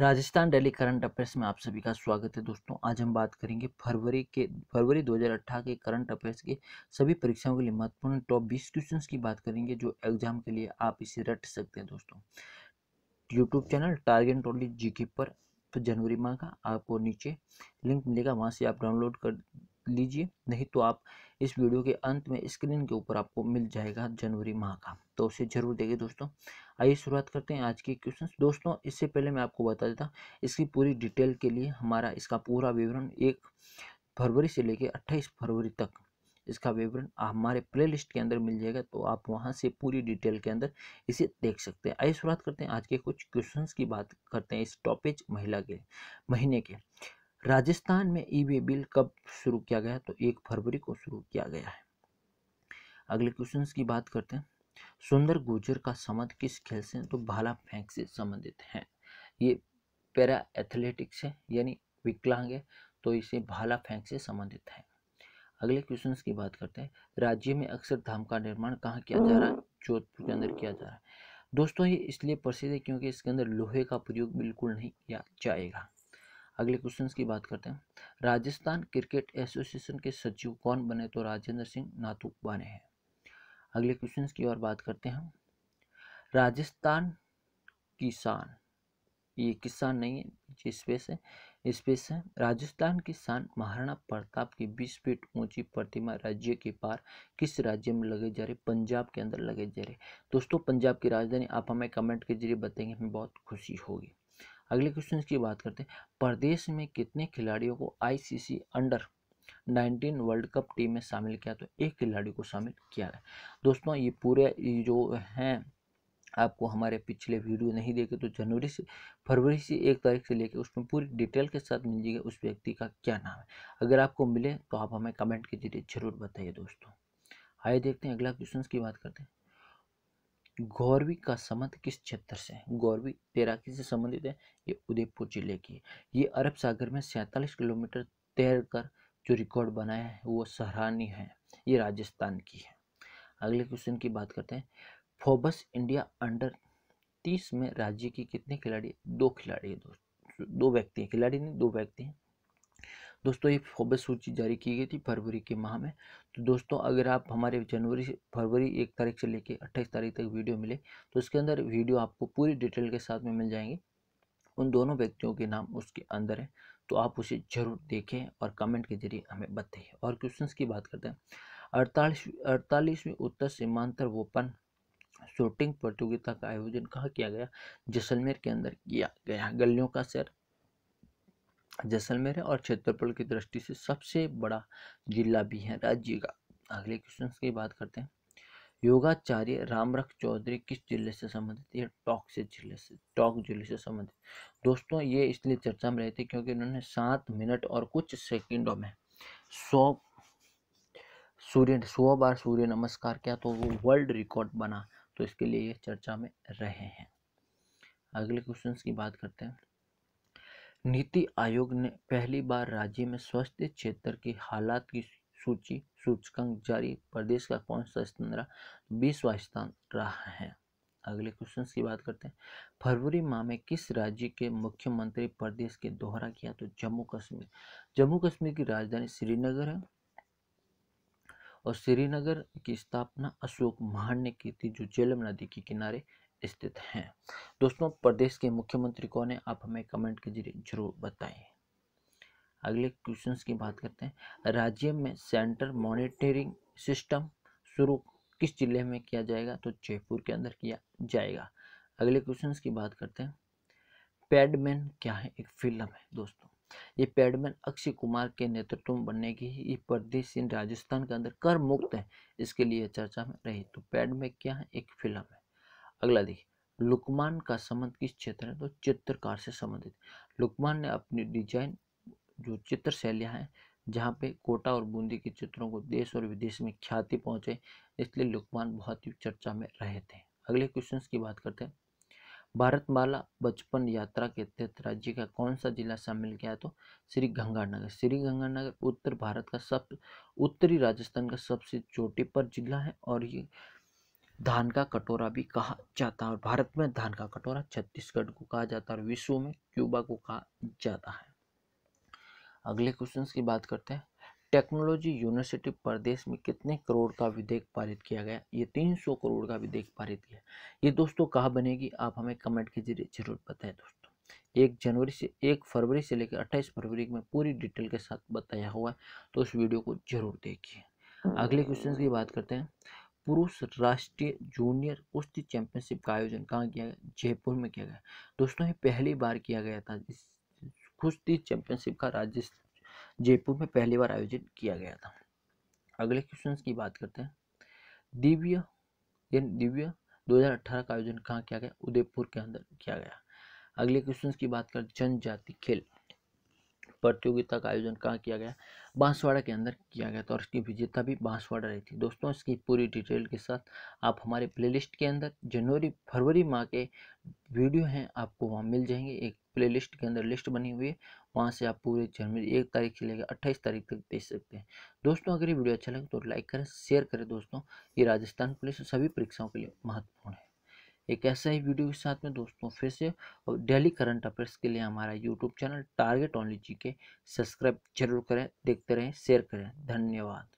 Rajasthan daily current affairs में आप सभी का स्वागत है दोस्तों आज हम बात करेंगे फरवरी के फरवरी 2018 के करंट अफेयर्स के सभी परीक्षाओं के लिए महत्वपूर्ण टॉप 20 क्वेश्चंस की बात करेंगे जो एग्जाम के लिए आप इसे रट सकते हैं दोस्तों YouTube channel target only G K पर तो जनवरी माह का आपको नीचे लिंक मिलेगा वहाँ से आप डाउनलोड कर लीजिए नहीं तो आप इस वीडियो के अंत में स्क्रीन के ऊपर आपको मिल जाएगा जनवरी माह का तो उसे जरूर देखिए दोस्तों आइए शुरुआत करते हैं आज के क्वेश्चंस दोस्तों इससे पहले मैं आपको बता देता इसकी पूरी डिटेल के लिए हमारा इसका पूरा विवरण एक फरवरी से लेकर अट्ठाईस फरवरी तक इसका विवरण हमारे प्ले के अंदर मिल जाएगा तो आप वहाँ से पूरी डिटेल के अंदर इसे देख सकते हैं आइए शुरुआत करते हैं आज के कुछ क्वेश्चन की बात करते हैं इस टॉपिक महिला के महीने के राजस्थान में ई वे बिल कब शुरू किया गया तो एक फरवरी को शुरू किया गया है अगले क्वेश्चन की बात करते हैं सुंदर गुर्जर का संबंध किस खेल से तो भाला फेंक से संबंधित है ये पैरा एथलेटिक्स है यानी विकलांग है तो इसे भाला फेंक से संबंधित है अगले क्वेश्चन की बात करते हैं राज्य में धाम का निर्माण कहाँ किया जा रहा है जोधपुर के अंदर किया जा रहा है दोस्तों ये इसलिए प्रसिद्ध है क्योंकि इसके अंदर लोहे का प्रयोग बिल्कुल नहीं किया जाएगा अगले क्वेश्चन की बात करते हैं राजस्थान क्रिकेट एसोसिएशन के सचिव कौन बने तो राजेंद्र सिंह नातू बने हैं अगले क्वेश्चन की और बात करते हैं राजस्थान किसान ये किसान नहीं है ये स्पेस है स्पेस है राजस्थान किसान महाराणा प्रताप की बीस फीट ऊंची प्रतिमा राज्य के पार किस राज्य में लगे जा रहे पंजाब के अंदर लगे जा रहे दोस्तों पंजाब की राजधानी आप हमें कमेंट के जरिए बताएंगे हमें बहुत खुशी होगी अगले क्वेश्चन की बात करते हैं प्रदेश में कितने खिलाड़ियों को ICC under 19 world cup team में शामिल किया तो एक खिलाड़ी को शामिल किया है दोस्तों ये पूरे जो हैं आपको हमारे पिछले वीडियो नहीं देखे तो जनवरी से फरवरी से एक तारीख से लेकर उसमें पूरी डिटेल के साथ मिल जाएगा उस व्यक्ति का क्या नाम है अगर आपको मिले तो आप हमें कमेंट के जरिए जरूर बताइए दोस्तों आइए देखते हैं अगला क्वेश्चन की बात करते हैं गौरवी का संबंध किस क्षेत्र से है गौरवी तैराकी से संबंधित है ये उदयपुर जिले की है ये अरब सागर में सैंतालीस किलोमीटर तैर कर जो रिकॉर्ड बनाया है वो सराहनीय है ये राजस्थान की है अगले क्वेश्चन की बात करते हैं फोबस इंडिया अंडर तीस में राज्य की कितने खिलाड़ी दो खिलाड़ी दो दो व्यक्ति हैं खिलाड़ी नहीं दो व्यक्ति हैं दोस्तों ये फोबस सूची जारी की गई थी फरवरी के माह में तो दोस्तों अगर आप हमारे जनवरी से फरवरी एक तारीख से लेकर अट्ठाईस तारीख तक वीडियो मिले तो उसके अंदर वीडियो आपको पूरी डिटेल के साथ में मिल जाएंगे उन दोनों व्यक्तियों के नाम उसके अंदर हैं तो आप उसे जरूर देखें और कमेंट के जरिए हमें बताइए और क्वेश्चंस की बात करते हैं अड़तालीस अड़तालीसवीं उत्तर सीमांतर वोपन शूटिंग प्रतियोगिता का आयोजन कहाँ किया गया जैसलमेर के अंदर किया गया गलियों का सैर जैसलमेर है और क्षेत्रफल की दृष्टि से सबसे बड़ा जिला भी है राज्य का अगले क्वेश्चन की बात करते हैं योगाचार्य रामरख चौधरी किस जिले से संबंधित ये टॉक से जिले से टॉक जिले से संबंधित दोस्तों ये इसलिए चर्चा में रहे थे क्योंकि उन्होंने सात मिनट और कुछ सेकंडों में सौ सूर्य सौ बार सूर्य नमस्कार किया तो वो वर्ल्ड रिकॉर्ड बना तो इसके लिए ये चर्चा में रहे हैं अगले क्वेश्चन की बात करते हैं नीति आयोग ने पहली बार राज्य में स्वास्थ्य क्षेत्र के हालात की सूची सूचकांक जारी प्रदेश का कौन सा स्थान रहा बीसवा स्थान रहा है अगले क्वेश्चन की बात करते हैं फरवरी माह में किस राज्य के मुख्यमंत्री प्रदेश के दोहरा किया तो जम्मू कश्मीर जम्मू कश्मीर की राजधानी श्रीनगर है और श्रीनगर की स्थापना अशोक महान ने की थी जो झेलम नदी के किनारे स्थित हैं दोस्तों प्रदेश के मुख्यमंत्री कौन है आप हमें कमेंट के जरिए जरूर बताएं अगले क्वेश्चन की बात करते हैं राज्य में सेंटर मॉनिटरिंग सिस्टम शुरू किस जिले में किया जाएगा तो जयपुर के अंदर किया जाएगा अगले क्वेश्चन की बात करते हैं पैडमैन क्या है एक फिल्म है दोस्तों ये पैडमैन अक्षय कुमार के नेतृत्व में बनने की ये प्रदेश राजस्थान के अंदर कर मुक्त है इसके लिए चर्चा में रही तो पैडमैन क्या है एक फिल्म है अगला देखिए लुकमान का संबंध किस क्षेत्र है तो चित्रकार से संबंधित लुकमान ने अपनी डिजाइन जो चित्र शैलियाँ हैं जहाँ पे कोटा और बूंदी के चित्रों को देश और विदेश में ख्याति पहुँचे इसलिए लुकमान बहुत ही चर्चा में रहे थे अगले क्वेश्चन की बात करते हैं भारतमाला बचपन यात्रा के तहत राज्य का कौन सा जिला शामिल किया है तो श्री गंगानगर श्री गंगानगर उत्तर भारत का सब उत्तरी राजस्थान का सबसे चोटी पर जिला है और ये धान का कटोरा भी कहा जाता है और भारत में धान का कटोरा छत्तीसगढ़ को कहा जाता है और विश्व में क्यूबा को कहा जाता है अगले क्वेश्चन की बात करते हैं टेक्नोलॉजी यूनिवर्सिटी प्रदेश में कितने करोड़ का विधेयक पारित किया गया ये 300 करोड़ का विधेयक पारित किया ये दोस्तों कहाँ बनेगी आप हमें कमेंट के जरिए जरूर बताएं दोस्तों एक जनवरी से एक फरवरी से लेकर अट्ठाईस फरवरी में पूरी डिटेल के साथ बताया हुआ है तो उस वीडियो को जरूर देखिए अगले क्वेश्चन की बात करते हैं पुरुष राष्ट्रीय जूनियर कुश्ती चैंपियनशिप का आयोजन कहाँ किया गया जयपुर में किया गया दोस्तों ये पहली बार किया गया था इस कुश्ती चैंपियनशिप का राज्य जयपुर में पहली बार आयोजन किया गया था अगले क्वेश्चन की बात करते हैं दिव्य दो दिव्य 2018 का आयोजन कहाँ किया गया उदयपुर के अंदर किया गया अगले क्वेश्चन की बात कर जनजाति खेल प्रतियोगिता का आयोजन कहाँ किया गया बांसवाड़ा के अंदर किया गया था और इसकी विजेता भी बांसवाड़ा रही थी दोस्तों इसकी पूरी डिटेल के साथ आप हमारे प्लेलिस्ट के अंदर जनवरी फरवरी माह के वीडियो हैं आपको वहाँ मिल जाएंगे एक प्लेलिस्ट के अंदर लिस्ट बनी हुई है वहाँ से आप पूरे जनवरी एक तारीख से लेकर अट्ठाईस तारीख तक देख सकते हैं दोस्तों अगर ये वीडियो अच्छा लगे तो लाइक करें शेयर करें दोस्तों ये राजस्थान पुलिस सभी परीक्षाओं के लिए महत्वपूर्ण है एक ऐसा ही वीडियो के साथ में दोस्तों फिर से और डेली करंट अफेयर्स के लिए हमारा YouTube channel target only G K subscribe जरूर करें देखते रहें शेयर करें धन्यवाद